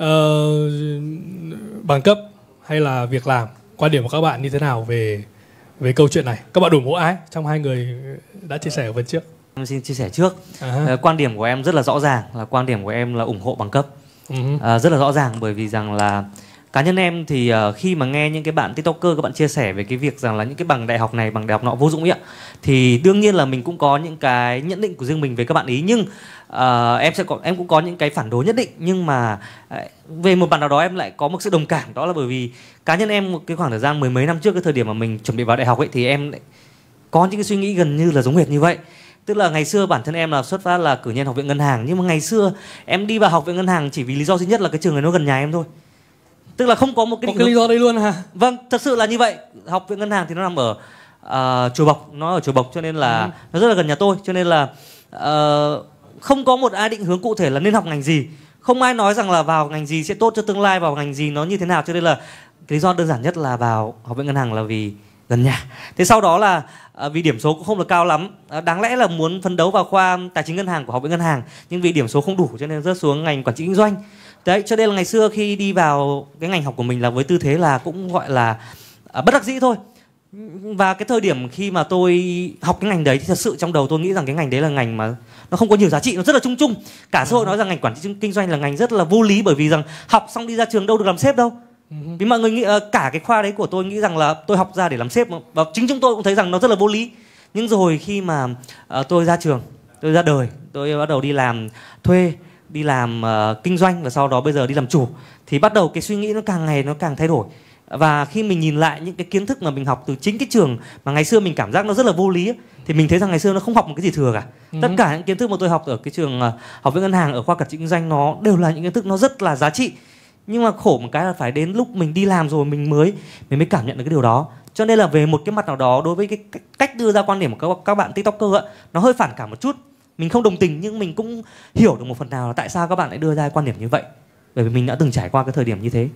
uh, bằng cấp hay là việc làm quan điểm của các bạn như thế nào về về câu chuyện này các bạn ủng hộ ái trong hai người đã chia sẻ ở phần trước em xin chia sẻ trước à. uh, quan điểm của em rất là rõ ràng là quan điểm của em là ủng hộ bằng cấp uh-huh. uh, rất là rõ ràng bởi vì rằng là uh, cá nhân em thì uh, khi mà nghe những cái bạn tiktoker các bạn chia sẻ về cái việc rằng là những cái bằng đại học này bằng đại học nọ vô dụng ấy ạ thì đương nhiên là mình cũng có những cái nhận định của riêng mình về các bạn ý nhưng uh, em sẽ có em cũng có những cái phản đối nhất định nhưng mà uh, về một bạn nào đó em lại có một sự đồng cảm đó là bởi vì cá nhân em một cái khoảng thời gian mười mấy năm trước cái thời điểm mà mình chuẩn bị vào đại học ấy thì em lại có những cái suy nghĩ gần như là giống hệt như vậy tức là ngày xưa bản thân em là xuất phát là cử nhân học viện ngân hàng nhưng mà ngày xưa em đi vào học viện ngân hàng chỉ vì lý do duy nhất là cái trường này nó gần nhà em thôi tức là không có một cái, có cái lý do đây luôn hả vâng thật sự là như vậy học viện ngân hàng thì nó nằm ở uh, chùa bọc, nó ở chùa bọc cho nên là ừ. nó rất là gần nhà tôi cho nên là uh, không có một ai định hướng cụ thể là nên học ngành gì không ai nói rằng là vào ngành gì sẽ tốt cho tương lai vào ngành gì nó như thế nào cho nên là cái lý do đơn giản nhất là vào học viện ngân hàng là vì gần nhà thế sau đó là à, vì điểm số cũng không được cao lắm à, đáng lẽ là muốn phấn đấu vào khoa tài chính ngân hàng của học viện ngân hàng nhưng vì điểm số không đủ cho nên rớt xuống ngành quản trị kinh doanh đấy cho nên là ngày xưa khi đi vào cái ngành học của mình là với tư thế là cũng gọi là à, bất đắc dĩ thôi và cái thời điểm khi mà tôi học cái ngành đấy thì thật sự trong đầu tôi nghĩ rằng cái ngành đấy là ngành mà nó không có nhiều giá trị nó rất là chung chung cả xã hội ờ. nói rằng ngành quản trị kinh doanh là ngành rất là vô lý bởi vì rằng học xong đi ra trường đâu được làm sếp đâu ừ. vì mọi người nghĩ ờ, cả cái khoa đấy của tôi nghĩ rằng là tôi học ra để làm sếp và chính chúng tôi cũng thấy rằng nó rất là vô lý nhưng rồi khi mà ờ, tôi ra trường tôi ra đời tôi bắt đầu đi làm thuê đi làm uh, kinh doanh và sau đó bây giờ đi làm chủ thì bắt đầu cái suy nghĩ nó càng ngày nó càng thay đổi và khi mình nhìn lại những cái kiến thức mà mình học từ chính cái trường mà ngày xưa mình cảm giác nó rất là vô lý thì mình thấy rằng ngày xưa nó không học một cái gì thừa cả ừ. tất cả những kiến thức mà tôi học ở cái trường ờ, học viện ngân hàng ở khoa cật kinh doanh nó đều là những kiến thức nó rất là giá trị nhưng mà khổ một cái là phải đến lúc mình đi làm rồi mình mới mình mới cảm nhận được cái điều đó cho nên là về một cái mặt nào đó đối với cái cách đưa ra quan điểm của các, các bạn tiktoker ạ nó hơi phản cảm một chút mình không đồng tình nhưng mình cũng hiểu được một phần nào là tại sao các bạn lại đưa ra quan điểm như vậy bởi vì mình đã từng trải qua cái thời điểm như thế